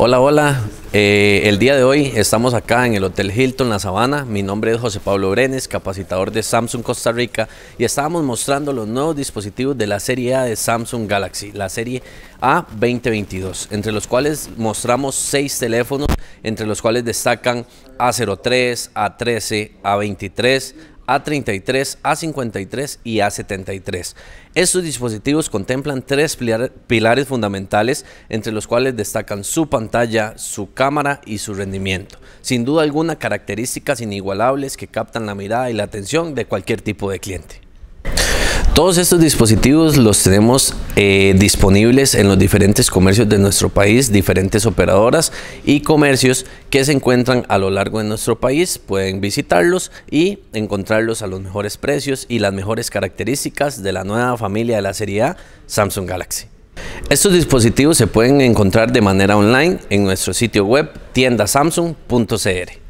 Hola, hola. Eh, el día de hoy estamos acá en el Hotel Hilton La Sabana. Mi nombre es José Pablo Brenes, capacitador de Samsung Costa Rica, y estábamos mostrando los nuevos dispositivos de la serie A de Samsung Galaxy, la serie A 2022, entre los cuales mostramos seis teléfonos, entre los cuales destacan A03, A13, A23, a33, A53 y A73. Estos dispositivos contemplan tres pilares fundamentales, entre los cuales destacan su pantalla, su cámara y su rendimiento. Sin duda alguna, características inigualables que captan la mirada y la atención de cualquier tipo de cliente. Todos estos dispositivos los tenemos eh, disponibles en los diferentes comercios de nuestro país, diferentes operadoras y comercios que se encuentran a lo largo de nuestro país. Pueden visitarlos y encontrarlos a los mejores precios y las mejores características de la nueva familia de la serie A Samsung Galaxy. Estos dispositivos se pueden encontrar de manera online en nuestro sitio web tiendasamsung.cr.